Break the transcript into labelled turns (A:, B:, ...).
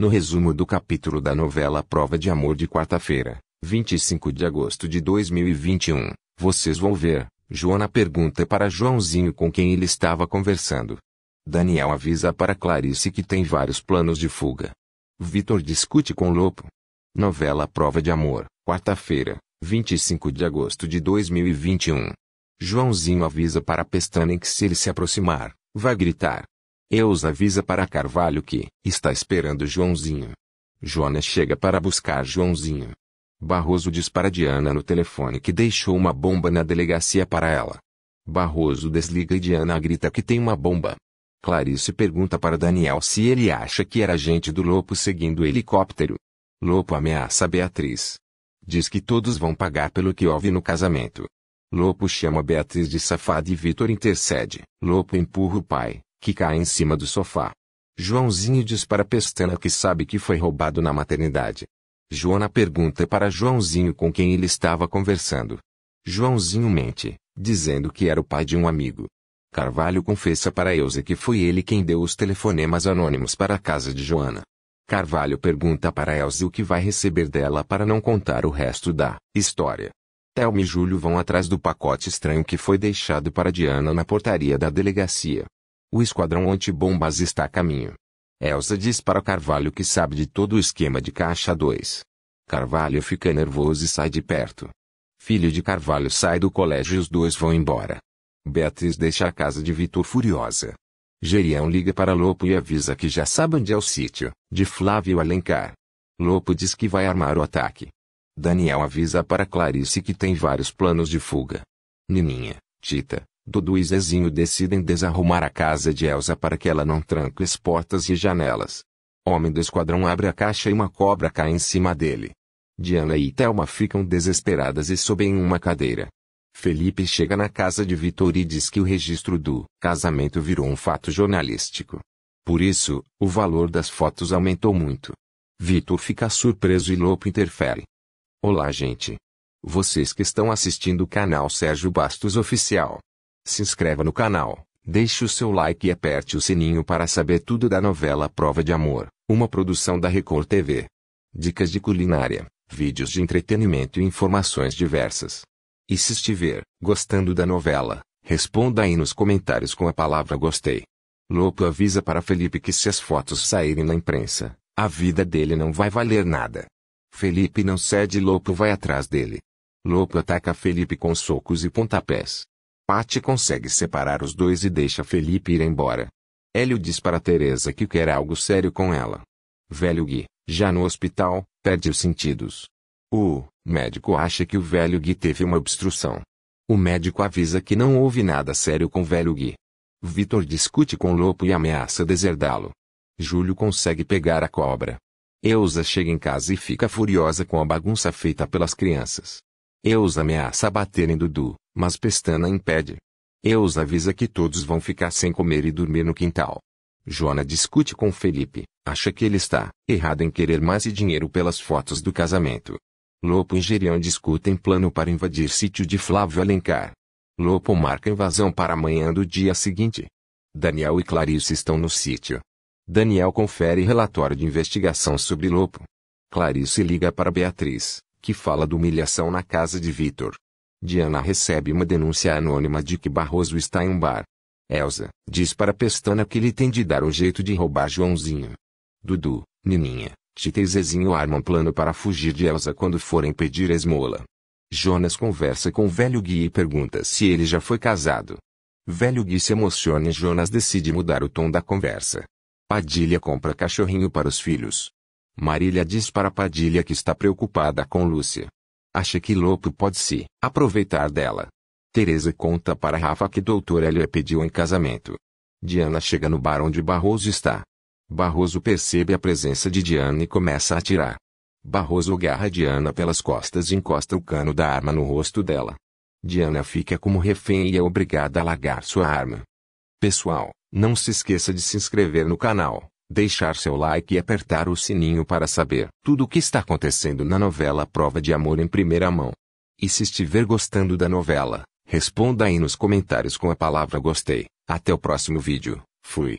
A: no resumo do capítulo da novela Prova de Amor de quarta-feira, 25 de agosto de 2021, vocês vão ver. Joana pergunta para Joãozinho com quem ele estava conversando. Daniel avisa para Clarice que tem vários planos de fuga. Vitor discute com Lopo. Novela Prova de Amor, quarta-feira, 25 de agosto de 2021. Joãozinho avisa para Pestanem que se ele se aproximar, vai gritar: Eus avisa para Carvalho que está esperando Joãozinho. Jonas chega para buscar Joãozinho. Barroso diz para Diana no telefone que deixou uma bomba na delegacia para ela. Barroso desliga e Diana grita que tem uma bomba. Clarice pergunta para Daniel se ele acha que era gente do Lopo seguindo o helicóptero. Lopo ameaça Beatriz. Diz que todos vão pagar pelo que houve no casamento. Lopo chama Beatriz de safada e Vitor intercede. Lopo empurra o pai que cai em cima do sofá. Joãozinho diz para Pestana que sabe que foi roubado na maternidade. Joana pergunta para Joãozinho com quem ele estava conversando. Joãozinho mente, dizendo que era o pai de um amigo. Carvalho confessa para Elza que foi ele quem deu os telefonemas anônimos para a casa de Joana. Carvalho pergunta para Elza o que vai receber dela para não contar o resto da história. Thelma e Júlio vão atrás do pacote estranho que foi deixado para Diana na portaria da delegacia. O esquadrão antibombas está a caminho. Elsa diz para Carvalho que sabe de todo o esquema de caixa 2. Carvalho fica nervoso e sai de perto. Filho de Carvalho sai do colégio e os dois vão embora. Beatriz deixa a casa de Vitor furiosa. Gerião liga para Lopo e avisa que já sabe onde é o sítio, de Flávio Alencar. Lopo diz que vai armar o ataque. Daniel avisa para Clarice que tem vários planos de fuga. Nininha, Tita, Dudu e Zezinho decidem desarrumar a casa de Elsa para que ela não tranque as portas e janelas. Homem do esquadrão abre a caixa e uma cobra cai em cima dele. Diana e Thelma ficam desesperadas e sobem uma cadeira. Felipe chega na casa de Vitor e diz que o registro do casamento virou um fato jornalístico. Por isso, o valor das fotos aumentou muito. Vitor fica surpreso e Lopo interfere. Olá, gente. Vocês que estão assistindo o canal Sérgio Bastos Oficial. Se inscreva no canal, deixe o seu like e aperte o sininho para saber tudo da novela Prova de Amor, uma produção da Record TV. Dicas de culinária, vídeos de entretenimento e informações diversas. E se estiver gostando da novela, responda aí nos comentários com a palavra gostei. Lopo avisa para Felipe que se as fotos saírem na imprensa, a vida dele não vai valer nada. Felipe não cede e Lopo vai atrás dele. Lopo ataca Felipe com socos e pontapés. Patty consegue separar os dois e deixa Felipe ir embora. Hélio diz para Teresa que quer algo sério com ela. Velho Gui, já no hospital, perde os sentidos. O médico acha que o velho Gui teve uma obstrução. O médico avisa que não houve nada sério com o velho Gui. Vitor discute com Lopo e ameaça deserdá-lo. Júlio consegue pegar a cobra. Eusa chega em casa e fica furiosa com a bagunça feita pelas crianças. Eus ameaça bater em Dudu, mas Pestana impede. Eus avisa que todos vão ficar sem comer e dormir no quintal. Joana discute com Felipe, acha que ele está errado em querer mais dinheiro pelas fotos do casamento. Lopo e Gerião discutem plano para invadir sítio de Flávio Alencar. Lopo marca invasão para amanhã do dia seguinte. Daniel e Clarice estão no sítio. Daniel confere relatório de investigação sobre Lopo. Clarice liga para Beatriz, que fala de humilhação na casa de Vitor. Diana recebe uma denúncia anônima de que Barroso está em um bar. Elsa diz para Pestana que ele tem de dar um jeito de roubar Joãozinho. Dudu, Nininha, Tita e Zezinho armam plano para fugir de Elsa quando forem pedir a esmola. Jonas conversa com o velho Gui e pergunta se ele já foi casado. Velho Gui se emociona e Jonas decide mudar o tom da conversa. Padilha compra cachorrinho para os filhos. Marília diz para Padilha que está preocupada com Lúcia. Acha que Lopo pode se aproveitar dela. Teresa conta para Rafa que doutor Hélio pediu em casamento. Diana chega no bar onde Barroso está. Barroso percebe a presença de Diana e começa a atirar. Barroso agarra Diana pelas costas e encosta o cano da arma no rosto dela. Diana fica como refém e é obrigada a largar sua arma. Pessoal, não se esqueça de se inscrever no canal deixar seu like e apertar o sininho para saber tudo o que está acontecendo na novela Prova de Amor em primeira mão. E se estiver gostando da novela, responda aí nos comentários com a palavra gostei. Até o próximo vídeo. Fui.